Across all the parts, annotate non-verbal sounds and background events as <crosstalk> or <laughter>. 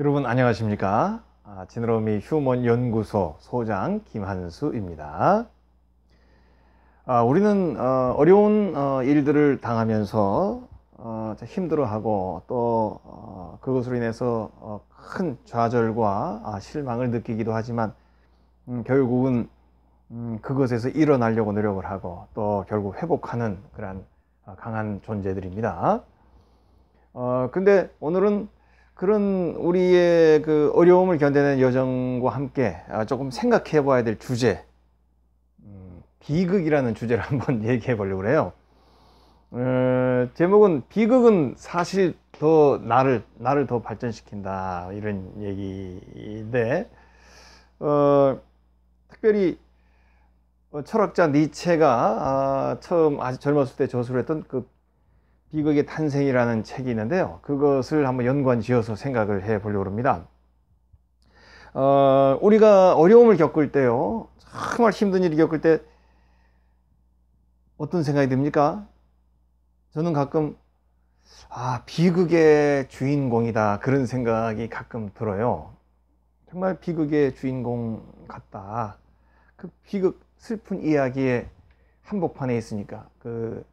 여러분 안녕하십니까? 아, 지느러미 휴먼 연구소 소장 김한수입니다. 아, 우리는 어, 려운 어, 일들을 당하면서 어, 힘들어하고 또 어, 그것으로 인해서 어, 큰 좌절과 아, 실망을 느끼기도 하지만 음, 결국은 음, 그것에서 일어나려고 노력을 하고 또 결국 회복하는 그러한 아, 강한 존재들입니다. 어, 근데 오늘은 그런 우리의 그 어려움을 견뎌낸 여정과 함께 아, 조금 생각해 봐야 될 주제, 음, 비극이라는 주제를 <laughs> 한번 얘기해 보려고 해요. 어, 제목은 비극은 사실 더 나를 나를 더 발전시킨다 이런 얘기인데 어, 특별히 어, 철학자 니체가 아, 처음 아주 젊었을 때 저술했던 그 비극의 탄생이라는 책이 있는데요. 그것을 한번 연관 지어서 생각을 해 보려고 합니다. 어, 우리가 어려움을 겪을 때요. 정말 힘든 일이 겪을 때 어떤 생각이 듭니까? 저는 가끔 아, 비극의 주인공이다. 그런 생각이 가끔 들어요. 정말 비극의 주인공 같다. 그 비극 슬픈 이야기의 한복판에 있으니까 그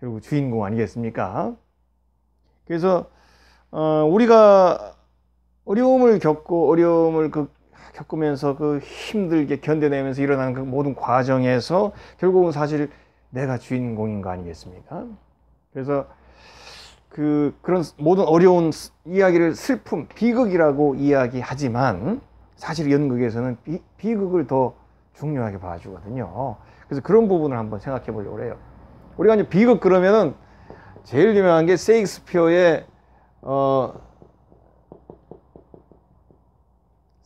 결국 주인공 아니겠습니까? 그래서 어, 우리가 어려움을 겪고 어려움을 그 겪으면서 그 힘들게 견뎌내면서 일어나는 그 모든 과정에서 결국은 사실 내가 주인공인 거 아니겠습니까? 그래서 그 그런 모든 어려운 이야기를 슬픔, 비극이라고 이야기하지만 사실 연극에서는 비, 비극을 더 중요하게 봐주거든요. 그래서 그런 부분을 한번 생각해 보려고 해요. 우리가 이제 비극 그러면은 제일 유명한 게 세익스피어의 어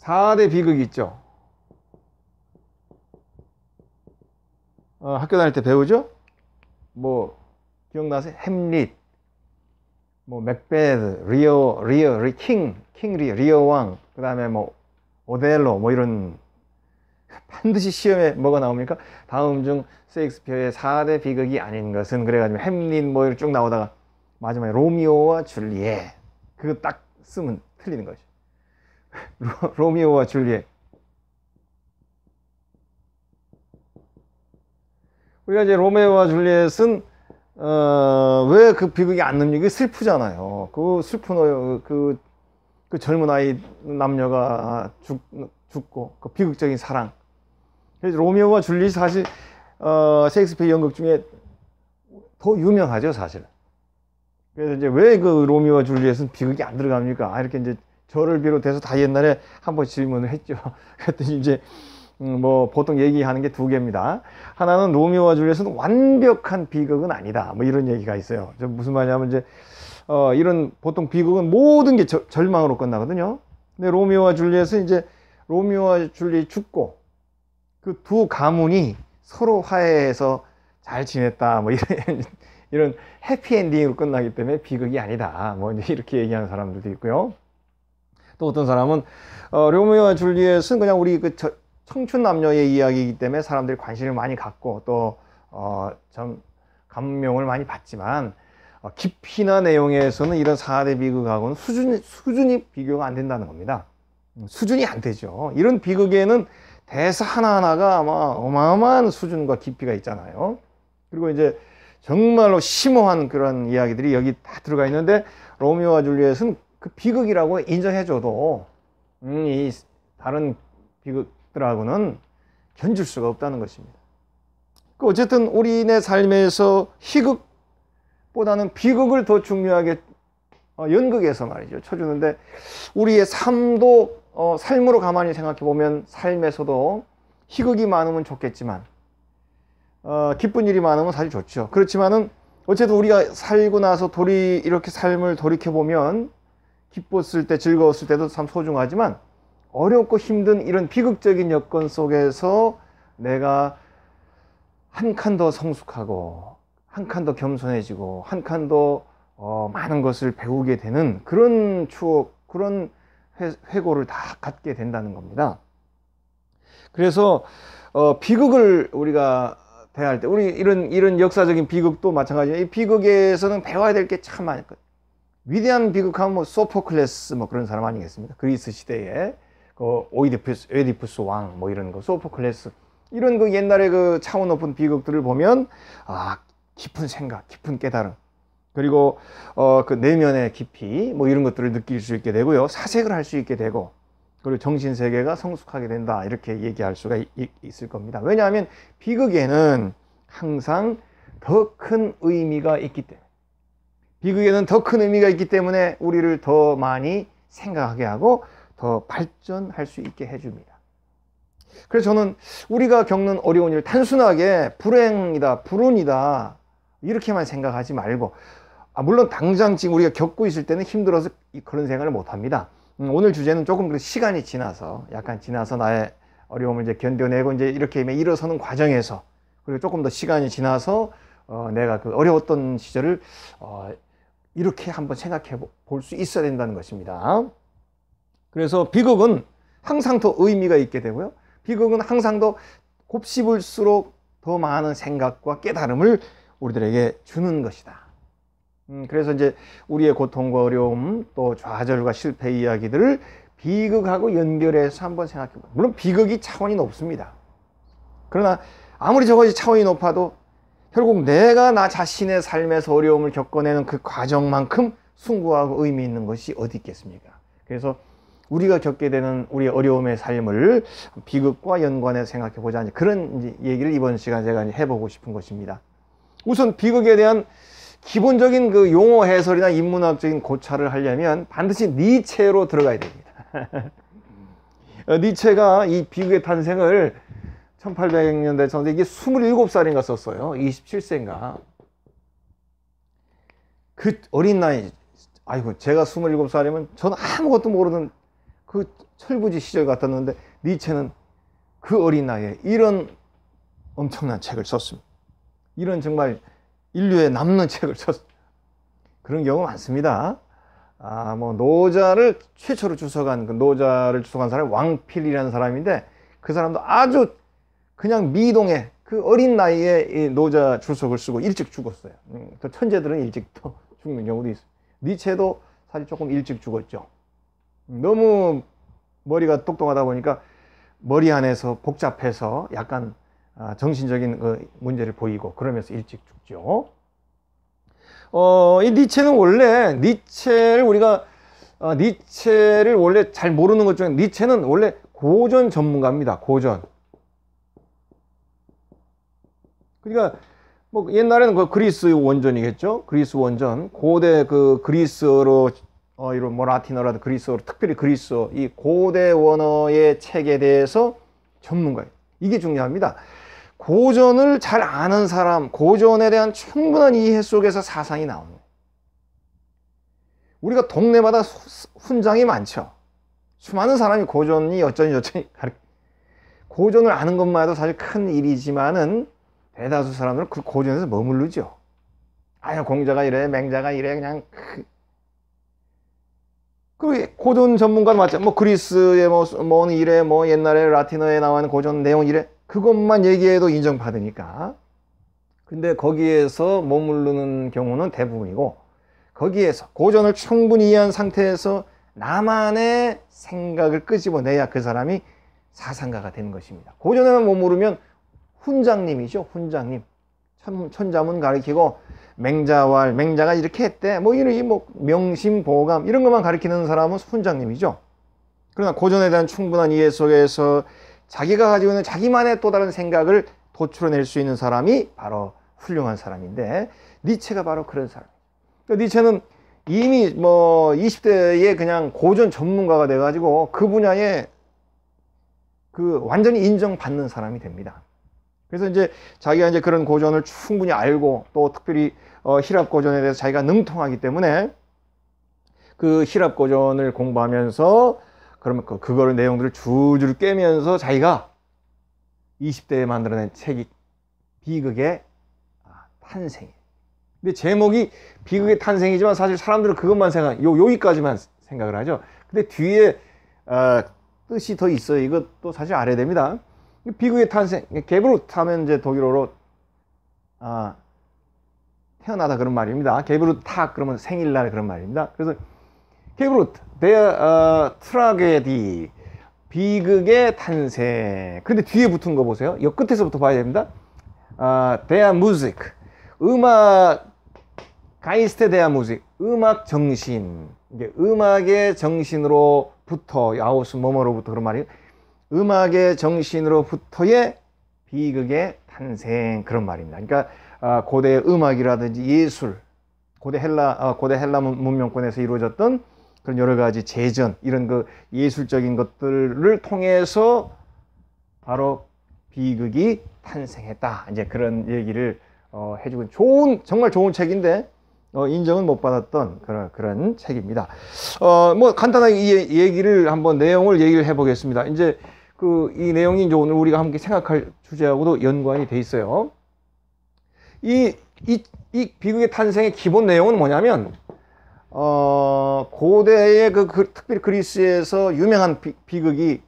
4대 비극이 있죠. 어, 학교 다닐 때 배우죠? 뭐 기억나세요? 햄릿, 뭐 맥베드, 리어, 리어, 리, 킹, 킹 리, 리어 왕, 그 다음에 뭐 오델로 뭐 이런 반드시 시험에 뭐가 나옵니까? 다음 중 셰익스피어의 4대 비극이 아닌 것은 그래가지고 햄릿 모일 쭉 나오다가 마지막에 로미오와 줄리엣 그거 딱 쓰면 틀리는 거죠. <laughs> 로, 미오와 줄리엣 우리가 이제 로메오와 줄리엣은 어, 왜그 비극이 안 넘겨? 이게 슬프잖아요. 그 슬픈 어, 그, 그 젊은 아이 남녀가 죽, 죽고 그 비극적인 사랑 로미오와 줄리 사실 어, 세익스피어 연극 중에 더 유명하죠 사실. 그래서 이제 왜 그 로미오와 줄리엣은 비극이 안 들어갑니까? 아, 이렇게 이제 저를 비롯해서 다 옛날에 한번 질문을 했죠. <laughs> 그랬더니 이제 음, 뭐 보통 얘기하는 게 두 개입니다. 하나는 로미오와 줄리엣은 완벽한 비극은 아니다. 뭐 이런 얘기가 있어요. 무슨 말이냐면 이제 어, 이런 보통 비극은 모든 게 저, 절망으로 끝나거든요. 근데 로미오와 줄리엣은 이제 로미오와 줄리 죽고 그두 가문이 서로 화해해서 잘 지냈다 뭐 이런 <laughs> 이런 해피엔딩으로 끝나기 때문에 비극이 아니다 뭐 이렇게 얘기하는 사람들도 있고요. 또 어떤 사람은 어, 로미오와 줄리엣은 그냥 우리 그 저, 청춘 남녀의 이야기이기 때문에 사람들이 관심을 많이 갖고 또참 어, 감명을 많이 받지만 어, 깊이나 내용에서는 이런 사대 비극하고는 수준 수준이 비교가 안 된다는 겁니다. 음, 수준이 안 되죠. 이런 비극에는 대사 하나하나가 아마 어마어마한 수준과 깊이가 있잖아요. 그리고 이제 정말로 심오한 그런 이야기들이 여기 다 들어가 있는데 로미오와 줄리엣은 그 비극이라고 인정해줘도 음, 이 다른 비극들하고는 견줄 수가 없다는 것입니다. 그 어쨌든 우리네 삶에서 희극보다는 비극을 더 중요하게 어, 연극에서 말이죠 쳐주는데 우리의 삶도 어, 삶으로 가만히 생각해 보면 삶에서도 희극이 많으면 좋겠지만 어, 기쁜 일이 많으면 사실 좋죠. 그렇지만은 어쨌든 우리가 살고 나서 돌이 이렇게 삶을 돌이켜 보면 기뻤을 때 즐거웠을 때도 참 소중하지만 어렵고 힘든 이런 비극적인 여건 속에서 내가 한 칸 더 성숙하고 한 칸 더 겸손해지고 한 칸더 어, 많은 것을 배우게 되는 그런 추억 그런 회, 고를다 갖게 된다는 겁니다. 그래서 어, 비극을 우리가 대할 때 우리 이런 이런 역사적인 비극도 마찬가지예요. 이 비극에서는 배워야 될 게 참많 거예요. 위대한 비극하면 뭐 소포클레스 뭐 그런 사람 아니겠습니까? 그리스 시대에 그 오이디푸스, 에디푸스 왕 뭐 이런 거 소포클레스 이런 그 옛날에 그 차원 높은 비극들을 보면 아 깊은 생각, 깊은 깨달음 그리고 어, 그 내면의 깊이 뭐 이런 것들을 느낄 수 있게 되고요. 사색을 할 수 있게 되고 그리고 정신 세계가 성숙하게 된다 이렇게 얘기할 수가 이, 있을 겁니다. 왜냐하면 비극에는 항상 더 큰 의미가 있기 때문에 비극에는 더 큰 의미가 있기 때문에 우리를 더 많이 생각하게 하고 더 발전할 수 있게 해줍니다. 그래서 저는 우리가 겪는 어려운 일을 단순하게 불행이다, 불운이다 이렇게만 생각하지 말고 아, 물론 당장 지금 우리가 겪고 있을 때는 힘들어서 그런 생각을 못 합니다. 음, 오늘 주제는 조금 시간이 지나서 약간 지나서 나의 어려움을 이제 견뎌내고 이제 이렇게 일어서는 과정에서 그리고 조금 더 시간이 지나서 어, 내가 그 어려웠던 시절을 어, 이렇게 한번 생각해 볼 수 있어야 된다는 것입니다. 그래서 비극은 항상 더 의미가 있게 되고요. 비극은 항상 더 곱씹을수록 더 많은 생각과 깨달음을 우리들에게 주는 것이다. 음, 그래서 이제 우리의 고통과 어려움, 또 좌절과 실패 이야기들을 비극하고 연결해서 한번 생각해 보세요. 물론 비극이 차원이 높습니다. 그러나 아무리 저것이 차원이 높아도 결국 내가 나 자신의 삶에서 어려움을 겪어내는 그 과정만큼 숭고하고 의미 있는 것이 어디 있겠습니까? 그래서 우리가 겪게 되는 우리의 어려움의 삶을 비극과 연관해 생각해 보자. 그런 얘기를 이번 시간 제가 해보고 싶은 것입니다. 우선 비극에 대한 기본적인 그 용어 해설이나 인문학적인 고찰을 하려면 반드시 니체로 들어가야 됩니다. <laughs> 어, 니체가 이 비극의 탄생을 1800년대 전에 이게 27살인가 썼어요. 27세인가. 그 어린 나이, 아이고, 제가 27살이면 저 아무것도 모르는 그 철부지 시절 같았는데, 니체는 그 어린 나이에 이런 엄청난 책을 썼습니다. 이런 정말 인류에 남는 <laughs> 책을 썼 그런 경우 많습니다. 아, 뭐 노자를 최초로 주석한 그 노자를 주석한 사람이 왕필이라는 사람인데 그 사람도 아주 그냥 미동에 그 어린 나이에 노자 주석을 쓰고 일찍 죽었어요. 음, 또 천재들은 일찍 또 <laughs> 죽는 경우도 있어요. 니체도 사실 조금 일찍 죽었죠. 음, 너무 머리가 똑똑하다 보니까 머리 안에서 복잡해서 약간 아, 정신적인 그 문제를 보이고 그러면서 일찍 죽죠. 어, 이 니체는 원래 니체를 우리가 어, 니체를 원래 잘 모르는 것 중에 니체는 원래 고전 전문가입니다. 고전. 그러니까 뭐 옛날에는 그 그리스 원전이겠죠. 그리스 원전. 고대 그 그리스로 어, 이런 뭐 라틴어라든 그리스어로 특별히 그리스어 이 고대 원어의 책에 대해서 전문가예요. 이게 중요합니다. 고전을 잘 아는 사람, 고전에 대한 충분한 이해 속에서 사상이 나오는 우리가 동네마다 훈장이 많죠. 수많은 사람이 고전이 어쩌니 저쩌니 고전을 아는 것만 해도 사실 큰 일이지만은 대다수 사람들은 그 고전에서 머무르죠. 아야 공자가 이래, 맹자가 이래, 그냥 그... 그 고전 전문가도 맞죠. 뭐 그리스의 뭐, 뭐 이래, 뭐 옛날에 라틴어에 나온 고전 내용 이래. 그것만 얘기해도 인정받으니까. 근데 거기에서 머무르는 경우는 대부분이고, 거기에서 고전을 충분히 이해한 상태에서 나만의 생각을 끄집어내야 그 사람이 사상가가 되는 것입니다. 고전에만 머무르면 훈장님이죠. 훈장님. 천, 자문 가리키고 맹자왈, 맹자가 이렇게 했대. 뭐 이런 뭐 명심보감 이런 것만 가리키는 사람은 훈장님이죠. 그러나 고전에 대한 충분한 이해 속에서 자기가 가지고 있는 자기만의 또 다른 생각을 도출해낼 수 있는 사람이 바로 훌륭한 사람인데 니체가 바로 그런 사람. 그러니까 니체는 이미 뭐 20대에 그냥 고전 전문가가 돼가지고 그 분야에 그 완전히 인정받는 사람이 됩니다. 그래서 이제 자기가 이제 그런 고전을 충분히 알고 또 특별히 어, 히랍 고전에 대해서 자기가 능통하기 때문에 그 히랍 고전을 공부하면서 그러면 그, 그거를 내용들을 줄줄 깨면서 자기가 20대에 만들어낸 책이 비극의 아, 탄생이에요. 근데 제목이 비극의 탄생이지만 사실 사람들은 그것만 생각, 요, 여기까지만 생각을 하죠. 근데 뒤에, 어, 뜻이 더 있어요. 이것도 사실 알아야 됩니다. 비극의 탄생, 개브룻 하면 이제 독일어로, 아, 태어나다 그런 말입니다. 개브룻 탁 그러면 생일날 그런 말입니다. 그래서 히브루트 t 어 e 트라 t r a 비극의 탄생 근데 뒤에 붙은 거 보세요 이 끝에서부터 봐야 됩니다 아, t h e i 음악 가이스트 대한 뮤직 음악 정신 이게 음악의 정신으로부터 아우스 뭐뭐로부터 그런 말이에요 음악의 정신으로부터의 비극의 탄생 그런 말입니다 그러니까 아, 고대 음악이라든지 예술 고대 헬라 아, 고대 헬라 문명권에서 이루어졌던 그런 여러 가지 재전 이런 그 예술적인 것들을 통해서 바로 비극이 탄생했다. 이제 그런 얘기를 어, 해주고 좋은 정말 좋은 책인데 어, 인정은 못 받았던 그런 그런 책입니다. 어, 뭐 간단하게 이 얘기를 한번 내용을 얘기를 해보겠습니다. 이제 그 이 내용이 이제 오늘 우리가 함께 생각할 주제하고도 연관이 돼 있어요. 이, 이, 이 비극의 탄생의 기본 내용은 뭐냐면 어, 고대의 그, 그, 특별히 그리스에서 유명한 비, 극이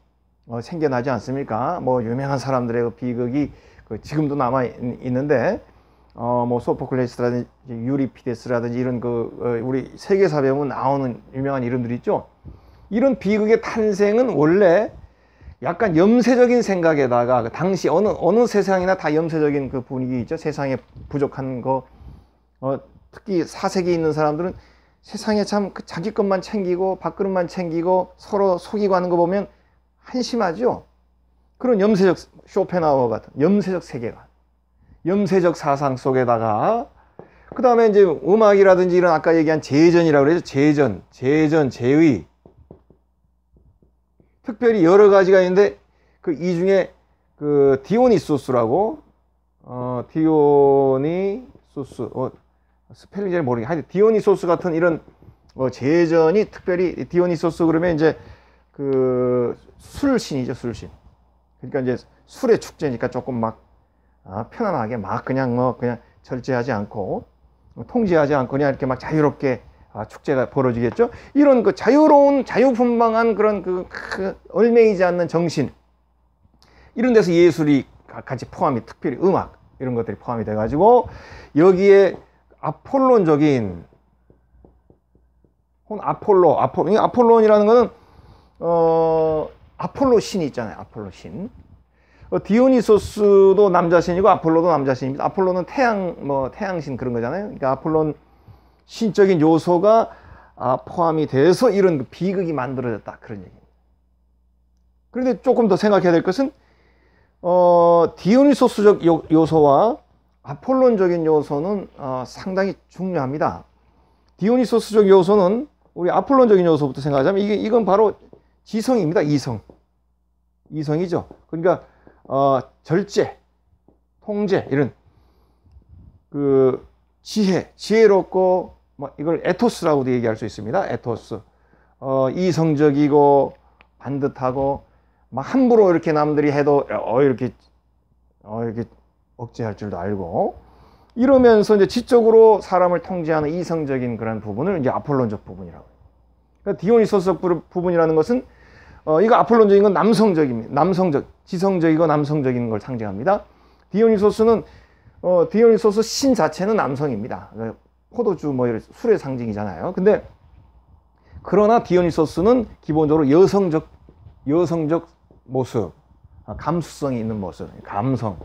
어, 생겨나지 않습니까? 뭐 유명한 사람들의 그 비극이 그 지금도 남아 있는데 어, 뭐 소포클레스라든지 유리피데스라든지 이런 그 어, 우리 세계사 배우면 나오는 유명한 이름들 있죠. 이런 비극의 탄생은 원래 약간 염세적인 생각에다가 그 당시 어느 어느 세상이나 다 염세적인 그 분위기 있죠. 세상에 부족한 거 어, 특히 사색이 있는 사람들은 세상에 참 그 자기 것만 챙기고 밥그릇만 챙기고 서로 속이고 하는 거 보면 한심하죠. 그런 염세적 쇼펜하우어 같은 염세적 세계관, 염세적 사상 속에다가 그 다음에 이제 음악이라든지 이런 아까 얘기한 재전이라고 그러죠. 재전, 재전, 재의. 특별히 여러 가지가 있는데 그 이 중에 그 디오니소스라고 어 디오니소스 어 스펠링 잘모르게 하여튼 디오니소스 같은 이런 어, 제전이 특별히 디오니소스 그러면 이제 그 술신이죠 술신. 그러니까 이제 술의 축제니까 조금 막 아, 편안하게 막 그냥 뭐 그냥 절제하지 않고 통제하지 않고 그냥 이렇게 막 자유롭게 아, 축제가 벌어지겠죠. 이런 그 자유로운 자유분방한 그런 그, 그 얼매이지 않는 정신 이런 데서 예술이 같이 포함이 특별히 음악 이런 것들이 포함이 돼가지고 여기에 아폴론적인 혹은 아폴로, 아폴, 아폴론이라는 것은 어, 아폴로 신이 있잖아요. 아폴로 신. 어, 디오니소스도 남자 신이고 아폴로도 남자 신입니다. 아폴로는 태양 뭐 태양 신 그런 거잖아요. 그러니까 아폴론 신적인 요소가 아, 포함이 돼서 이런 그 비극이 만들어졌다 그런 얘기입니다. 그런데 조금 더 생각해야 될 것은 어, 디오니소스적 요, 요소와 아폴론적인 요소는 어, 상당히 중요합니다. 디오니소스적 요소는 우리 아폴론적인 요소부터 생각하자면 이게 이건 바로 지성입니다. 이성, 이성이죠. 그러니까 어, 절제, 통제 이런 그 지혜, 지혜롭고 뭐 이걸 에토스라고도 얘기할 수 있습니다. 에토스, 어, 이성적이고 반듯하고 막 뭐 함부로 이렇게 남들이 해도 어, 이렇게 어, 이렇게 억제할 줄도 알고 이러면서 이제 지적으로 사람을 통제하는 이성적인 그런 부분을 이제 아폴론적 부분이라고 해요. 그러니까 디오니소스적 부분이라는 것은 어, 이거 아폴론적인 건 남성적입니다. 남성적, 지성적이고 남성적인 걸 상징합니다. 디오니소스는 어, 디오니소스 신 자체는 남성입니다. 그러니까 포도주 뭐 이런 술의 상징이잖아요. 근데 그러나 디오니소스는 기본적으로 여성적 여성적 모습, 아, 감수성이 있는 모습, 감성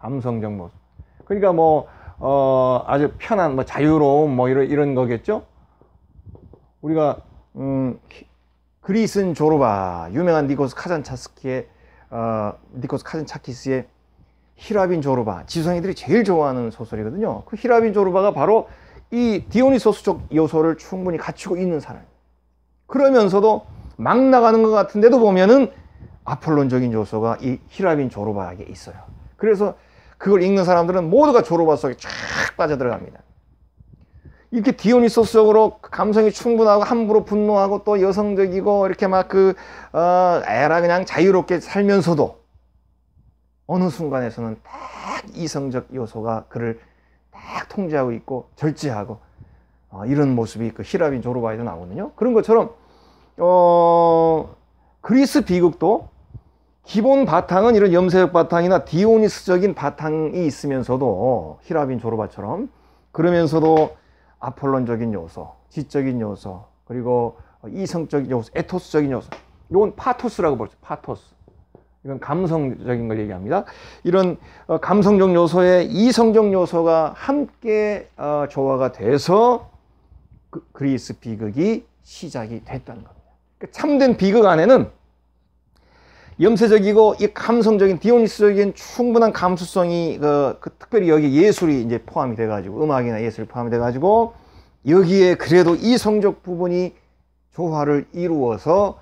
암성 적 모습. 그러니까 뭐, 어, 아주 편한, 뭐, 자유로운 뭐, 이런, 이런 거겠죠? 우리가, 음, 그리스는 조르바, 유명한 니코스 카잔차스키의, 어, 니코스 카잔차키스의 히라빈 조르바, 지성상이들이 제일 좋아하는 소설이거든요. 그 히라빈 조르바가 바로 이 디오니소스적 요소를 충분히 갖추고 있는 사람. 그러면서도 막 나가는 것 같은데도 보면은 아폴론적인 요소가 이 히라빈 조르바에게 있어요. 그래서 그걸 읽는 사람들은 모두가 졸업할 스 속에 쫙 빠져들어갑니다. 이렇게 디오니소스적으로 감성이 충분하고 함부로 분노하고 또 여성적이고 이렇게 막그 어, 에라 그냥 자유롭게 살면서도 어느 순간에서는 딱 이성적 요소가 그를 딱 통제하고 있고 절제하고 어, 이런 모습이 그 히라빈 조르바에도 나오거든요. 그런 것처럼 어, 그리스 비극도 기본 바탕은 이런 염색 바탕이나 디오니스적인 바탕이 있으면서도 히라빈 조로바처럼 그러면서도 아폴론적인 요소, 지적인 요소, 그리고 이성적인 요소, 에토스적인 요소. 이건 파토스라고 볼수 파토스. 이건 감성적인 걸 얘기합니다. 이런 어, 감성적 요소에 이성적 요소가 함께 어, 조화가 돼서 그 그리스 비극이 시작이 됐다는 겁니다. 그러니까 참된 비극 안에는 염세적이고 이 감성적인 디오니스적인 충분한 감수성이 그, 그 특별히 여기 예술이 이제 포함이 돼가지고 음악이나 예술이 포함이 돼가지고 여기에 그래도 이 성적 부분이 조화를 이루어서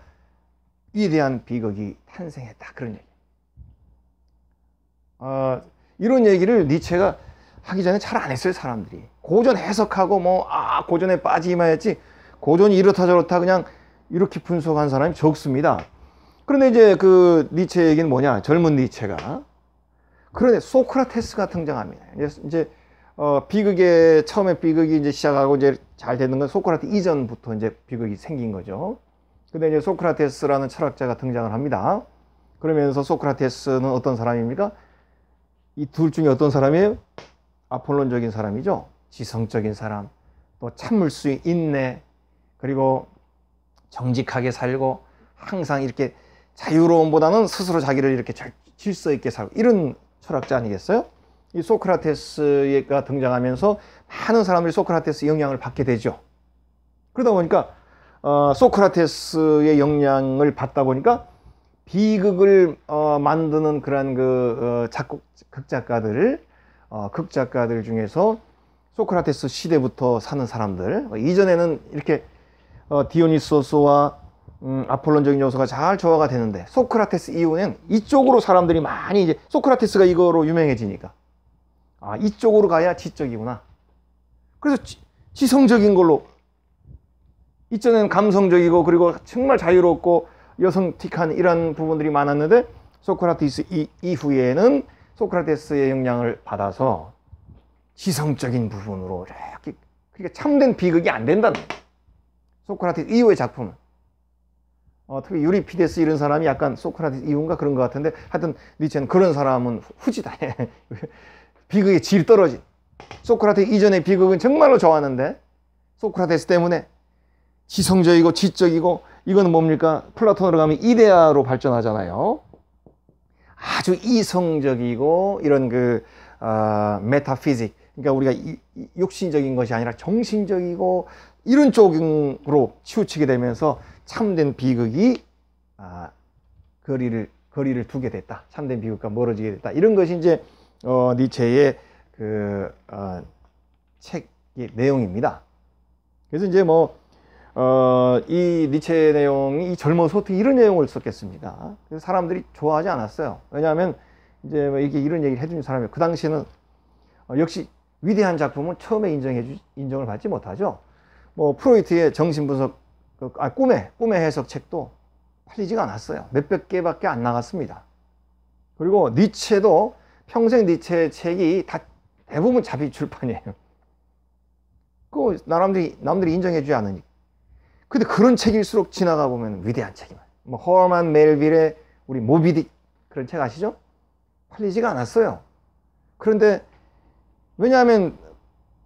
위대한 비극이 탄생했다 그런 얘기. 어, 이런 얘기를 니체가 하기 전에 잘 안 했어요 사람들이 고전 해석하고 뭐 아 고전에 빠지기만 했지 고전이 이렇다 저렇다 그냥 이렇게 분석한 사람이 적습니다. 그런데 이제 그 니체 얘기는 뭐냐? 젊은 니체가. 그런데 소크라테스가 등장합니다. 이제 어, 비극의 처음에 비극이 이제 시작하고 이제 잘 되는 건 소크라테 이전부터 이제 비극이 생긴 거죠. 근데 이제 소크라테스라는 철학자가 등장을 합니다. 그러면서 소크라테스는 어떤 사람입니까? 이 둘 중에 어떤 사람이에요? 아폴론적인 사람이죠. 지성적인 사람, 또 참을 수 있네. 그리고 정직하게 살고 항상 이렇게 자유로움보다는 스스로 자기를 이렇게 잘 질서 있게 살고 이런 철학자 아니겠어요? 이 소크라테스가 등장하면서 많은 사람들이 소크라테스 영향을 받게 되죠. 그러다 보니까 어, 소크라테스의 영향을 받다 보니까 비극을 어, 만드는 그런 그 어, 작곡 극작가들 어, 극작가들 중에서 소크라테스 시대부터 사는 사람들 어, 이전에는 이렇게 어, 디오니소스와 음, 아폴론적인 요소가 잘 조화가 되는데 소크라테스 이후는 이쪽으로 사람들이 많이 이제 소크라테스가 이거로 유명해지니까 아 이쪽으로 가야 지적이구나. 그래서 지, 성적인 걸로 이전에는 감성적이고 그리고 정말 자유롭고 여성틱한 이런 부분들이 많았는데 소크라테스 이, 이후에는 소크라테스의 영향을 받아서 지성적인 부분으로 이렇게 그러니까 참된 비극이 안 된다는 소크라테스 이후의 작품은. 어, 특히 유리피데스 이런 사람이 약간 소크라테스 이후가 그런 것 같은데 하여튼 니체는 그런 사람은 후지다. <laughs> 비극의 질 떨어진. 소크라테스 이전의 비극은 정말로 좋았는데 소크라테스 때문에 지성적이고 지적이고 이거는 뭡니까? 플라톤으로 가면 이데아로 발전하잖아요. 아주 이성적이고 이런 그 어, 메타피직 그러니까 우리가 이, 육신적인 것이 아니라 정신적이고 이런 쪽으로 치우치게 되면서 참된 비극이 아, 거리를 거리를 두게 됐다. 참된 비극과 멀어지게 됐다. 이런 것이 이제 어, 니체의 그 어, 책의 내용입니다. 그래서 이제 뭐 어, 이 니체 내용이 이 젊어서 어떻게 이런 내용을 썼겠습니까? 그래서 사람들이 좋아하지 않았어요. 왜냐하면 이제 뭐 이게 이런 얘기를 해주는 사람이 그 당시는 어, 역시 위대한 작품은 처음에 인정해 주, 인정을 받지 못하죠. 뭐 프로이트의 정신분석 그, 아, 꿈의, 꿈의 해석책도 팔리지가 않았어요. 몇백 개밖에 안 나갔습니다. 그리고 니체도 평생 니체 책이 다 대부분 자비 출판이에요. 그 남들이 남들이 인정해주지 않으니까. 근데 그런 책일수록 지나가 보면 위대한 책이에요. 뭐 허먼 멜빌의 우리 모비디 그런 책 아시죠? 팔리지가 않았어요. 그런데 왜냐하면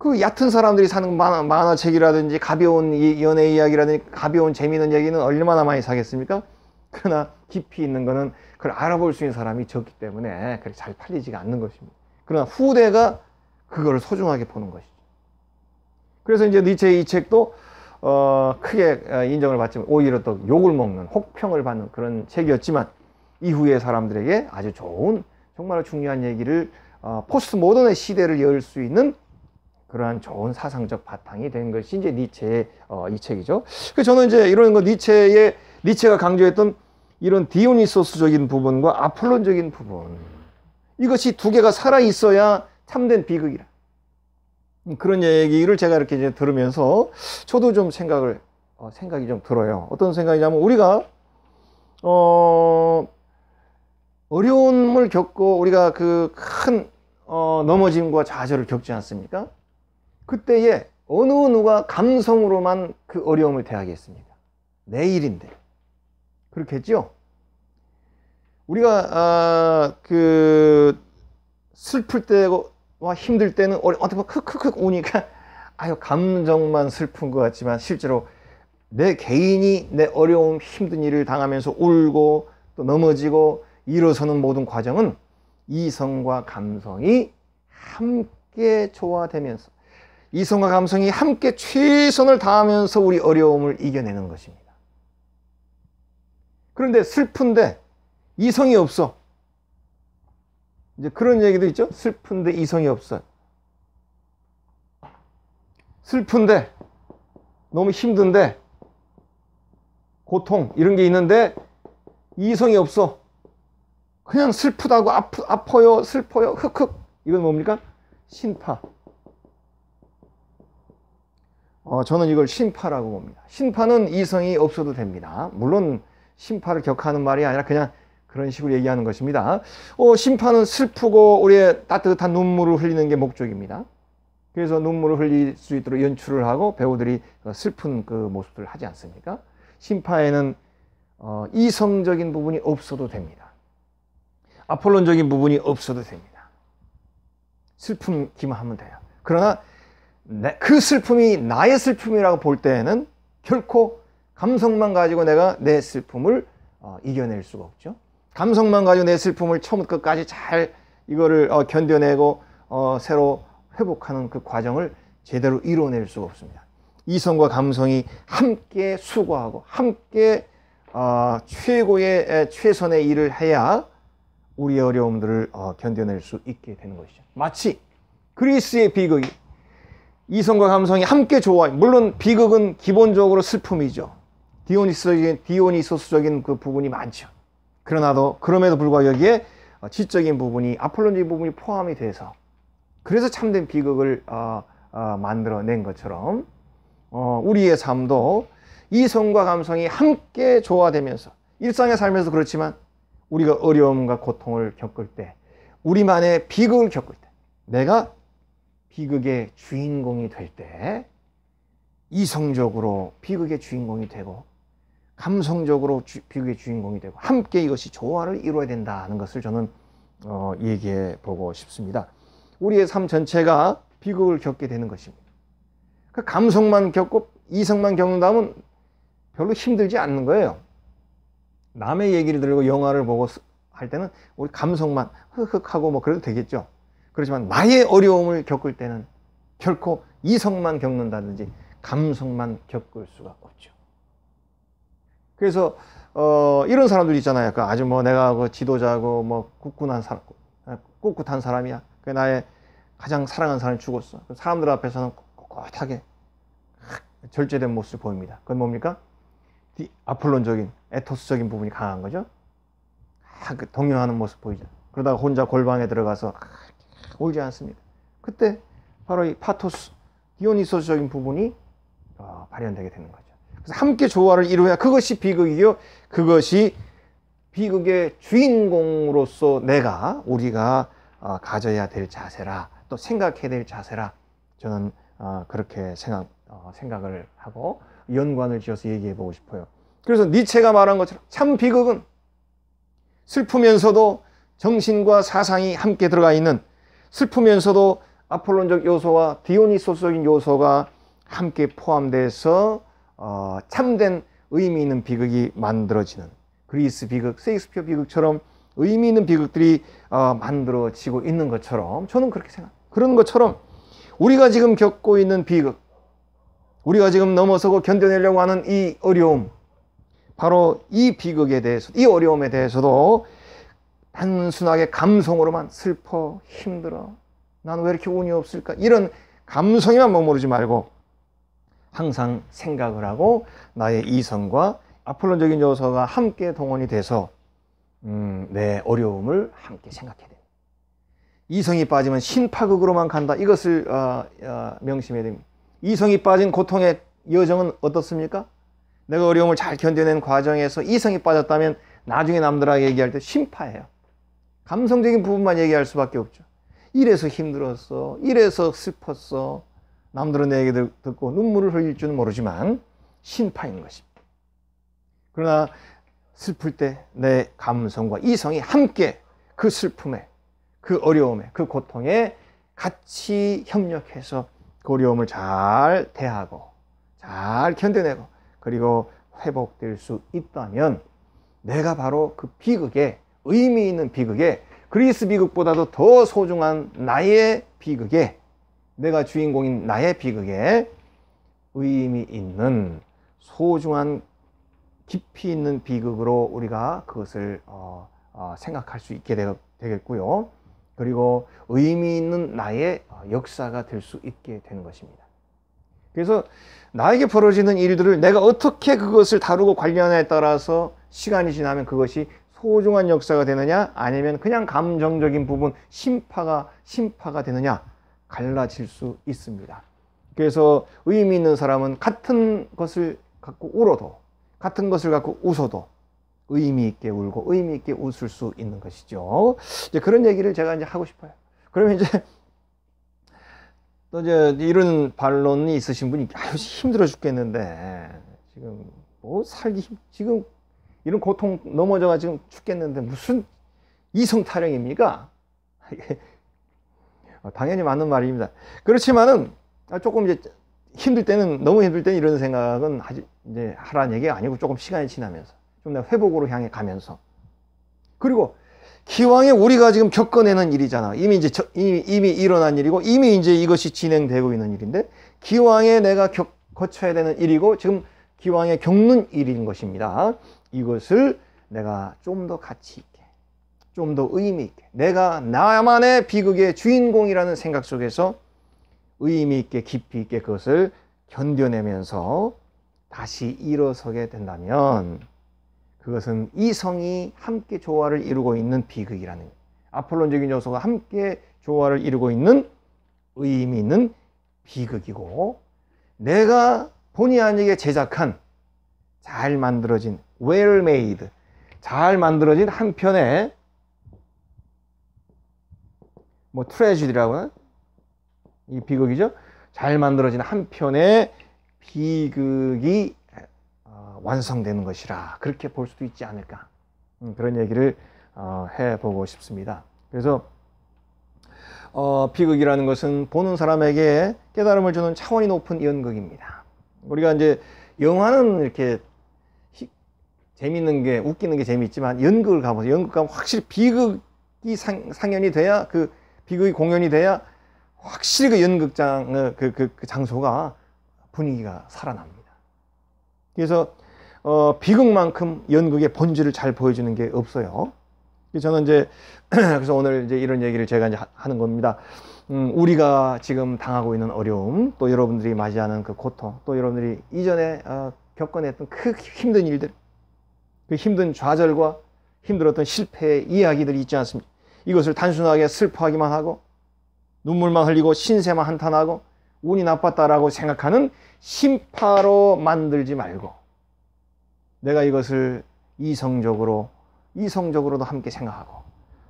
그 얕은 사람들이 사는 만화, 만화책이라든지 가벼운 연애 이야기라든지 가벼운 재미있는 얘기는 얼마나 많이 사겠습니까? 그러나 깊이 있는 거는 그걸 알아볼 수 있는 사람이 적기 때문에 그렇게 잘 팔리지가 않는 것입니다. 그러나 후대가 그걸 소중하게 보는 것이죠. 그래서 이제 니체의 이 책도 어, 크게 어, 인정을 받지만 오히려 또 욕을 먹는 혹평을 받는 그런 책이었지만 이후의 사람들에게 아주 좋은 정말 중요한 얘기를 어, 포스트 모던의 시대를 열 수 있는 그러한 좋은 사상적 바탕이 된 것이 이제 니체의 어, 이 책이죠. 그 저는 이제 이런 거 니체의 니체가 강조했던 이런 디오니소스적인 부분과 아폴론적인 부분 이것이 두 개가 살아 있어야 참된 비극이라. 그런 얘기를 제가 이렇게 이제 들으면서 저도 좀 생각을 어, 생각이 좀 들어요. 어떤 생각이냐면 우리가 어 어려움을 겪고 우리가 그큰 어, 넘어짐과 좌절을 겪지 않습니까? 그때에 어느 누가 감성으로만 그 어려움을 대하겠습니까? 내일인데. 그렇겠죠? 우리가, 아, 그, 슬플 때와 힘들 때는 어떻게 보면 크크크 오니까, <laughs> 아유, 감정만 슬픈 것 같지만 실제로 내 개인이 내 어려움, 힘든 일을 당하면서 울고 또 넘어지고 일어서는 모든 과정은 이성과 감성이 함께 조화되면서 이성과 감성이 함께 최선을 다하면서 우리 어려움을 이겨내는 것입니다. 그런데 슬픈데 이성이 없어. 이제 그런 얘기도 있죠. 슬픈데 이성이 없어. 슬픈데 너무 힘든데 고통 이런 게 있는데 이성이 없어. 그냥 슬프다고 아프, 아파요, 슬퍼요, 흑흑. 이건 뭡니까? 신파. 어, 저는 이걸 신파라고 봅니다. 신파는 이성이 없어도 됩니다. 물론 신파를 격하는 말이 아니라 그냥 그런 식으로 얘기하는 것입니다. 어, 심판은 슬프고 우리의 따뜻한 눈물을 흘리는 게 목적입니다. 그래서 눈물을 흘릴 수 있도록 연출을 하고 배우들이 어, 슬픈 그 모습을 하지 않습니까? 심파에는 어, 이성적인 부분이 없어도 됩니다. 아폴론적인 부분이 없어도 됩니다. 슬픔기만 하면 돼요. 그러나 네, 그 슬픔이 나의 슬픔이라고 볼 때에는 결코 감성만 가지고 내가 내 슬픔을 어, 이겨낼 수가 없죠. 감성만 가지고 내 슬픔을 처음부터 끝까지 잘 이거를 어, 견뎌내고 어, 새로 회복하는 그 과정을 제대로 이뤄낼 수가 없습니다. 이성과 감성이 함께 수고하고 함께 최고의 최선의 일을 해야 우리의 어려움들을 견뎌낼 수 있게 되는 것이죠. 마치 그리스의 비극이 이성과 감성이 함께 좋아. 요 물론 비극은 기본적으로 슬픔이죠. 디오니소적인 디오니소스적인 그 부분이 많죠. 그러나도 그럼에도 불구하고 여기에 어, 지적인 부분이 아폴론적인 부분이 포함이 돼서 그래서 참된 비극을 어, 어, 만들어낸 것처럼 어, 우리의 삶도 이성과 감성이 함께 조화되면서 일상의 삶에서 그렇지만 우리가 어려움과 고통을 겪을 때 우리만의 비극을 겪을 때 내가 비극의 주인공이 될 때 이성적으로 비극의 주인공이 되고 감성적으로 주, 비극의 주인공이 되고 함께 이것이 조화를 이루어야 된다는 것을 저는 어, 얘기해 보고 싶습니다. 우리의 삶 전체가 비극을 겪게 되는 것입니다. 그 감성만 겪고 이성만 겪는다면 별로 힘들지 않는 거예요. 남의 얘기를 들고 영화를 보고 할 때는 우리 감성만 흑흑하고 뭐 그래도 되겠죠. 그렇지만 나의 어려움을 겪을 때는 결코 이성만 겪는다든지 감성만 겪을 수가 없죠. 그래서 어, 이런 사람들 있잖아요. 그 아주 뭐 내가 그 지도자고 뭐 굳군한 사람, 꿋꿋한 사람이야. 그 나의 가장 사랑하는 사람이 죽었어. 사람들 앞에서는 꿋꿋하게 절제된 모습을 보입니다. 그건 뭡니까? 아폴론적인 에토스적인 부분이 강한 거죠. 그 동요하는 모습 보이죠. 그러다가 혼자 골방에 들어가서 울지 않습니다. 그때 바로 이 파토스, 디오니소적인 부분이 어, 발현되게 되는 거죠. 그래서 함께 조화를 이루어야 그것이 비극이요. 그것이 비극의 주인공으로서 내가, 우리가 어, 가져야 될 자세라, 또 생각해야 될 자세라, 저는 어, 그렇게 생각, 생각을 하고 연관을 지어서 얘기해 보고 싶어요. 그래서 니체가 말한 것처럼 참 비극은 슬프면서도 정신과 사상이 함께 들어가 있는 슬프면서도 아폴론적 요소와 디오니소스적인 요소가 함께 포함돼서 어, 참된 의미 있는 비극이 만들어지는 그리스 비극, 세익스피어 비극처럼 의미 있는 비극들이 어, 만들어지고 있는 것처럼 저는 그렇게 생각. 그런 것처럼 우리가 지금 겪고 있는 비극, 우리가 지금 넘어서고 견뎌내려고 하는 이 어려움, 바로 이 비극에 대해서, 이 어려움에 대해서도 단순하게 감성으로만 슬퍼, 힘들어, 난 왜 이렇게 운이 없을까? 이런 감성에만 머무르지 말고 항상 생각을 하고 나의 이성과 아폴론적인 요소가 함께 동원이 돼서 음, 내 어려움을 함께 생각해야 됩니다. 이성이 빠지면 신파극으로만 간다. 이것을 어, 어, 명심해야 됩니다. 이성이 빠진 고통의 여정은 어떻습니까? 내가 어려움을 잘 견뎌낸 과정에서 이성이 빠졌다면 나중에 남들하고 얘기할 때 심파예요. 감성적인 부분만 얘기할 수밖에 없죠. 이래서 힘들었어. 이래서 슬펐어. 남들은 내 얘기 듣고 눈물을 흘릴 줄은 모르지만 심파인 것입니다. 그러나 슬플 때 내 감성과 이성이 함께 그 슬픔에, 그 어려움에, 그 고통에 같이 협력해서 그 어려움을 잘 대하고, 잘 견뎌내고, 그리고 회복될 수 있다면 내가 바로 그비극에 의미 있는 비극에 그리스 비극보다도 더 소중한 나의 비극에 내가 주인공인 나의 비극에 의미 있는 소중한 깊이 있는 비극으로 우리가 그것을 어, 어, 생각할 수 있게 되, 되겠고요. 그리고 의미 있는 나의 어, 역사가 될 수 있게 되는 것입니다. 그래서 나에게 벌어지는 일들을 내가 어떻게 그것을 다루고 관리하냐에 따라서 시간이 지나면 그것이 소중한 역사가 되느냐 아니면 그냥 감정적인 부분 심파가 심파가 되느냐 갈라질 수 있습니다. 그래서 의미 있는 사람은 같은 것을 갖고 울어도 같은 것을 갖고 웃어도 의미 있게 울고 의미 있게 웃을 수 있는 것이죠. 이제 그런 얘기를 제가 이제 하고 싶어요. 그러면 이제 또 이제 이런 반론이 있으신 분이 아유 힘들어 죽겠는데 지금 뭐 살기 힘, 지금 이런 고통 넘어져가 지금 죽겠는데 무슨 이성 타령입니까? <laughs> 어, 당연히 맞는 말입니다. 그렇지만은 아, 조금 이제 힘들 때는 너무 힘들 때는 이런 생각은 아직 이제 하라는 얘기가 아니고 조금 시간이 지나면서 좀 내가 회복으로 향해 가면서 그리고 기왕에 우리가 지금 겪어내는 일이잖아. 이미 이제 저, 이미, 이미 일어난 일이고 이미 이제 이것이 진행되고 있는 일인데 기왕에 내가 겪, 거쳐야 되는 일이고 지금 기왕에 겪는 일인 것입니다. 이것을 내가 좀 더 가치 있게, 좀 더 의미 있게, 내가 나만의 비극의 주인공이라는 생각 속에서 의미 있게, 깊이 있게 그것을 견뎌내면서 다시 일어서게 된다면 그것은 이성이 함께 조화를 이루고 있는 비극이라는 아폴론적인 요소가 함께 조화를 이루고 있는 의미 있는 비극이고 내가 본의 아니게 제작한 잘 만들어진 well 잘 만들어진 한 편의 뭐 트레지디라고는 하이 비극이죠. 잘 만들어진 한 편의 비극이 어, 완성되는 것이라 그렇게 볼 수도 있지 않을까 음, 그런 얘기를 어, 해보고 싶습니다. 그래서 어, 비극이라는 것은 보는 사람에게 깨달음을 주는 차원이 높은 연극입니다. 우리가 이제 영화는 이렇게 재밌는 게 웃기는 게 재미있지만 연극을 가보세요 연극 가면 확실히 비극이 상, 상연이 돼야 그 비극이 공연이 돼야 확실히 그 연극장 어, 그, 그, 그 장소가 분위기가 살아납니다. 그래서 어, 비극만큼 연극의 본질을 잘 보여주는 게 없어요. 저는 이제 <clears throat> 그래서 오늘 이제 이런 얘기를 제가 이제 하는 겁니다. 음, 우리가 지금 당하고 있는 어려움, 또 여러분들이 맞이하는 그 고통, 또 여러분들이 이전에 어, 겪어냈던 그 힘든 일들, 그 힘든 좌절과 힘들었던 실패의 이야기들이 있지 않습니까? 이것을 단순하게 슬퍼하기만 하고 눈물만 흘리고 신세만 한탄하고 운이 나빴다라고 생각하는 심파로 만들지 말고 내가 이것을 이성적으로 이성적으로도 함께 생각하고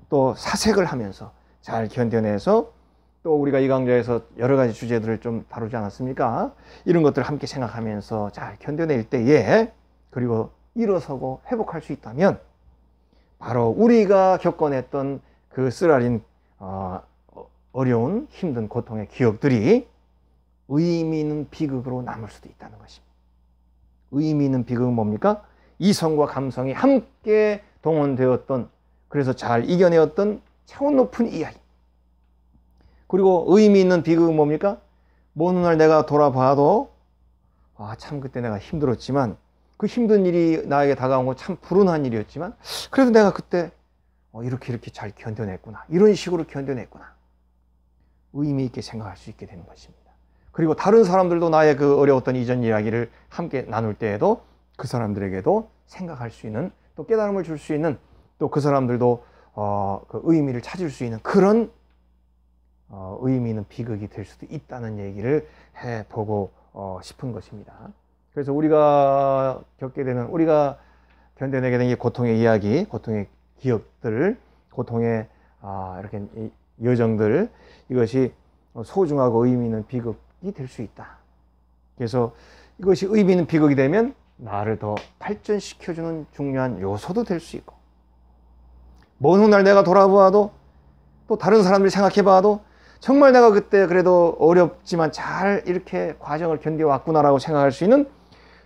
또 사색을 하면서 잘 견뎌내서 또 우리가 이 강좌에서 여러 가지 주제들을 좀 다루지 않았습니까? 이런 것들을 함께 생각하면서 잘 견뎌낼 때에 그리고 일어서고 회복할 수 있다면 바로 우리가 겪어냈던 그 쓰라린 어, 어려운 힘든 고통의 기억들이 의미 있는 비극으로 남을 수도 있다는 것입니다. 의미 있는 비극은 뭡니까? 이성과 감성이 함께 동원되었던 그래서 잘 이겨내었던 차원 높은 이야기. 그리고 의미 있는 비극은 뭡니까? 먼 훗날 내가 돌아봐도 아참 그때 내가 힘들었지만 그 힘든 일이 나에게 다가온 건 참 불운한 일이었지만 그래도 내가 그때 어, 이렇게 이렇게 잘 견뎌냈구나 이런 식으로 견뎌냈구나 의미 있게 생각할 수 있게 되는 것입니다. 그리고 다른 사람들도 나의 그 어려웠던 이전 이야기를 함께 나눌 때에도 그 사람들에게도 생각할 수 있는 또 깨달음을 줄 수 있는 또 그 사람들도 어, 그 의미를 찾을 수 있는 그런 어, 의미 있는 비극이 될 수도 있다는 얘기를 해보고 어, 싶은 것입니다. 그래서 우리가 겪게 되는 우리가 견뎌내게 된이 고통의 이야기, 고통의 기억들, 고통의 아, 이렇게 여정들 이것이 소중하고 의미 있는 비극이 될 수 있다. 그래서 이것이 의미 있는 비극이 되면 나를 더 발전시켜주는 중요한 요소도 될 수 있고 먼 훗날 내가 돌아보아도 또 다른 사람들 생각해봐도 정말 내가 그때 그래도 어렵지만 잘 이렇게 과정을 견뎌왔구나라고 생각할 수 있는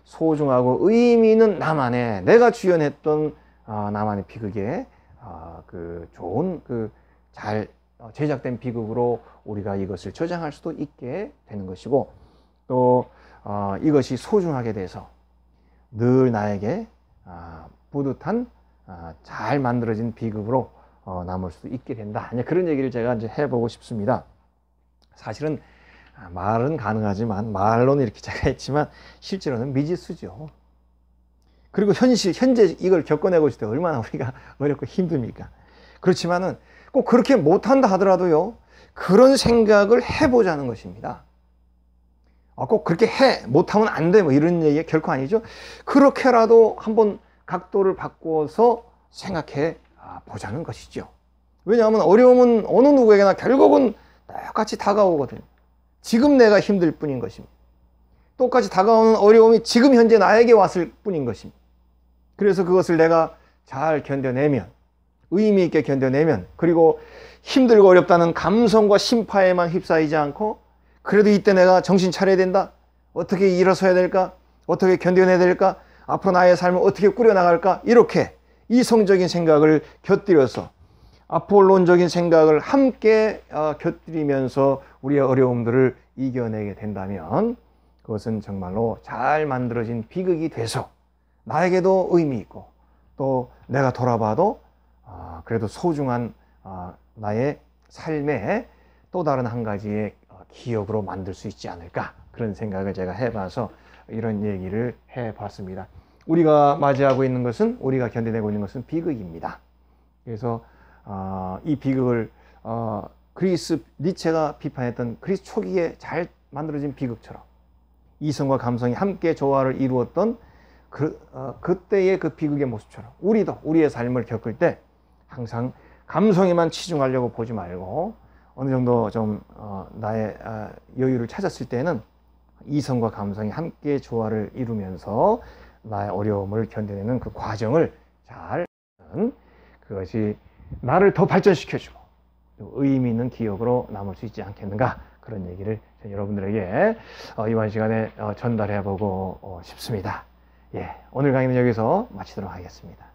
소중하고 의미 있는 나만의 내가 주연했던 어, 나만의 비극에 어, 그 좋은 그잘 어, 제작된 비극으로 우리가 이것을 저장할 수도 있게 되는 것이고 또 어, 이것이 소중하게 돼서 늘 나에게 아, 뿌듯한 아, 잘 만들어진 비극으로 어, 남을 수도 있게 된다. 그런 얘기를 제가 이제 해보고 싶습니다. 사실은 아, 말은 가능하지만 말로는 이렇게 <laughs> 제가 했지만 실제로는 미지수죠. 그리고 현실 현재 이걸 겪어내고 있을 때 얼마나 우리가 <laughs> 어렵고 힘듭니까? 그렇지만은 꼭 그렇게 못한다 하더라도요 그런 생각을 해보자는 것입니다. 아, 꼭 그렇게 해 못하면 안 돼 뭐 이런 얘기 결코 아니죠. 그렇게라도 한번 각도를 바꿔서 생각해 아, 보자는 것이죠. 왜냐하면 어려움은 어느 누구에게나 결국은 똑같이 다가오거든요. 지금 내가 힘들 뿐인 것입니다. 똑같이 다가오는 어려움이 지금 현재 나에게 왔을 뿐인 것입니다. 그래서 그것을 내가 잘 견뎌내면, 의미 있게 견뎌내면, 그리고 힘들고 어렵다는 감성과 심파에만 휩싸이지 않고, 그래도 이때 내가 정신 차려야 된다. 어떻게 일어서야 될까? 어떻게 견뎌내야 될까? 앞으로 나의 삶을 어떻게 꾸려나갈까? 이렇게 이성적인 생각을 곁들여서 아폴론적인 생각을 함께 어, 곁들이면서 우리의 어려움들을 이겨내게 된다면 그것은 정말로 잘 만들어진 비극이 돼서 나에게도 의미 있고 또 내가 돌아봐도 아, 그래도 소중한 아, 나의 삶의 또 다른 한 가지의 어, 기억으로 만들 수 있지 않을까 그런 생각을 제가 해봐서 이런 얘기를 해봤습니다. 우리가 맞이하고 있는 것은 우리가 견뎌내고 있는 것은 비극입니다. 그래서 어, 이 비극을 어, 그리스 니체가 비판했던 그리스 초기에 잘 만들어진 비극처럼 이성과 감성이 함께 조화를 이루었던 그, 어, 그때의 그 비극의 모습처럼 우리도 우리의 삶을 겪을 때 항상 감성에만 치중하려고 보지 말고 어느 정도 좀 어, 나의 어, 여유를 찾았을 때는 이성과 감성이 함께 조화를 이루면서 나의 어려움을 견뎌내는 그 과정을 잘 하는 그것이 나를 더 발전시켜주고 의미 있는 기억으로 남을 수 있지 않겠는가 그런 얘기를 여러분들에게 어, 이번 시간에 어, 전달해보고 어, 싶습니다. 예, 오늘 강의는 여기서 마치도록 하겠습니다.